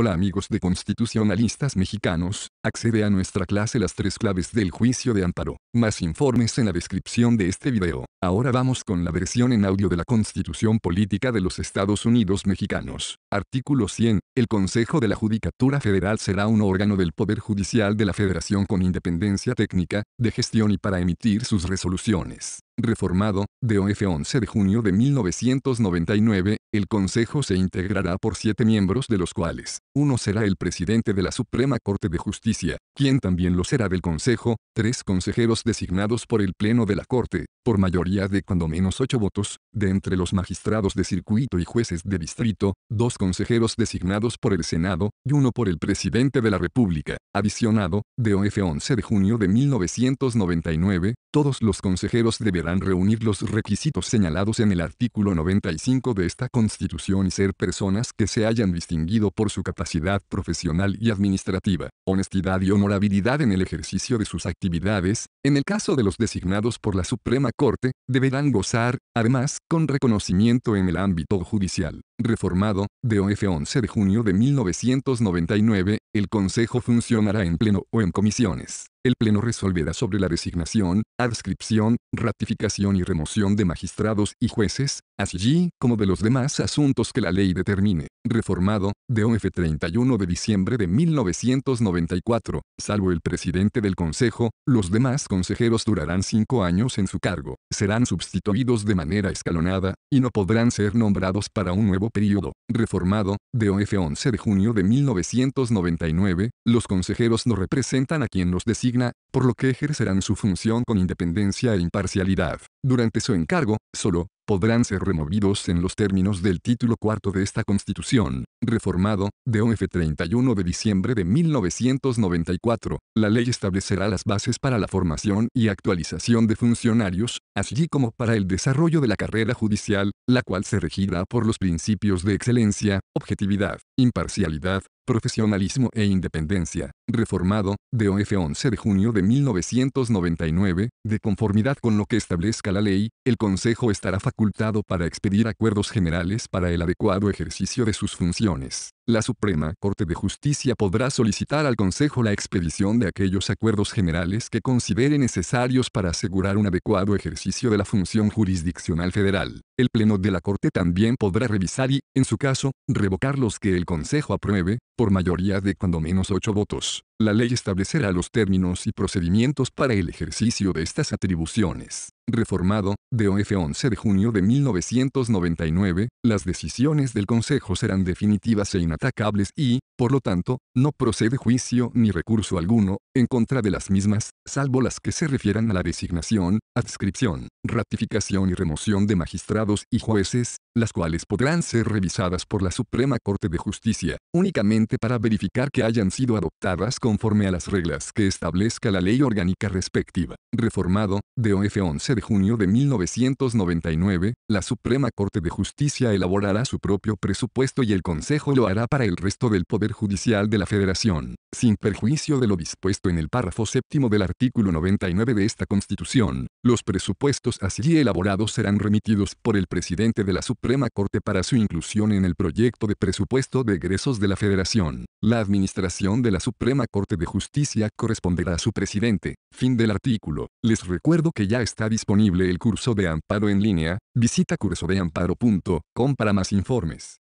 Hola amigos de constitucionalistas mexicanos, accede a nuestra clase Las tres claves del juicio de Amparo. Más informes en la descripción de este video. Ahora vamos con la versión en audio de la Constitución Política de los Estados Unidos Mexicanos. Artículo 100. El Consejo de la Judicatura Federal será un órgano del Poder Judicial de la Federación con independencia técnica, de gestión y para emitir sus resoluciones reformado, de O.F. 11 de junio de 1999, el Consejo se integrará por siete miembros de los cuales, uno será el presidente de la Suprema Corte de Justicia, quien también lo será del Consejo, tres consejeros designados por el Pleno de la Corte, por mayoría de cuando menos ocho votos, de entre los magistrados de circuito y jueces de distrito, dos consejeros designados por el Senado, y uno por el presidente de la República, adicionado, de O.F. 11 de junio de 1999, todos los consejeros deberán reunir los requisitos señalados en el artículo 95 de esta Constitución y ser personas que se hayan distinguido por su capacidad profesional y administrativa, honestidad y honorabilidad en el ejercicio de sus actividades, en el caso de los designados por la Suprema Corte, deberán gozar, además, con reconocimiento en el ámbito judicial, reformado, de 11 de junio de 1999, el Consejo funcionará en pleno o en comisiones. El Pleno resolverá sobre la designación, adscripción, ratificación y remoción de magistrados y jueces, así como de los demás asuntos que la ley determine reformado, de OF 31 de diciembre de 1994, salvo el presidente del Consejo, los demás consejeros durarán cinco años en su cargo, serán sustituidos de manera escalonada, y no podrán ser nombrados para un nuevo periodo, reformado, OF 11 de junio de 1999, los consejeros no representan a quien los designa, por lo que ejercerán su función con independencia e imparcialidad. Durante su encargo, solo podrán ser removidos en los términos del título cuarto de esta Constitución, reformado, de OF 31 de diciembre de 1994. La ley establecerá las bases para la formación y actualización de funcionarios, así como para el desarrollo de la carrera judicial, la cual se regirá por los principios de excelencia, objetividad, imparcialidad, profesionalismo e independencia, reformado, OF 11 de junio de 1999, de conformidad con lo que establezca la ley, el Consejo estará facultado para expedir acuerdos generales para el adecuado ejercicio de sus funciones la Suprema Corte de Justicia podrá solicitar al Consejo la expedición de aquellos acuerdos generales que considere necesarios para asegurar un adecuado ejercicio de la función jurisdiccional federal. El Pleno de la Corte también podrá revisar y, en su caso, revocar los que el Consejo apruebe, por mayoría de cuando menos ocho votos. La ley establecerá los términos y procedimientos para el ejercicio de estas atribuciones. Reformado, de OF 11 de junio de 1999, las decisiones del Consejo serán definitivas e inatacables y, por lo tanto, no procede juicio ni recurso alguno, en contra de las mismas, salvo las que se refieran a la designación, adscripción, ratificación y remoción de magistrados y jueces, las cuales podrán ser revisadas por la Suprema Corte de Justicia, únicamente para verificar que hayan sido adoptadas conforme a las reglas que establezca la ley orgánica respectiva. Reformado, DOF 11 de junio de 1999, la Suprema Corte de Justicia elaborará su propio presupuesto y el Consejo lo hará para el resto del Poder Judicial de la Federación, sin perjuicio de lo dispuesto en el párrafo séptimo del artículo 99 de esta Constitución, los presupuestos así elaborados serán remitidos por el presidente de la Suprema Corte para su inclusión en el proyecto de presupuesto de egresos de la Federación. La administración de la Suprema Corte de Justicia corresponderá a su presidente. Fin del artículo. Les recuerdo que ya está disponible el curso de amparo en línea. Visita cursodeamparo.com para más informes.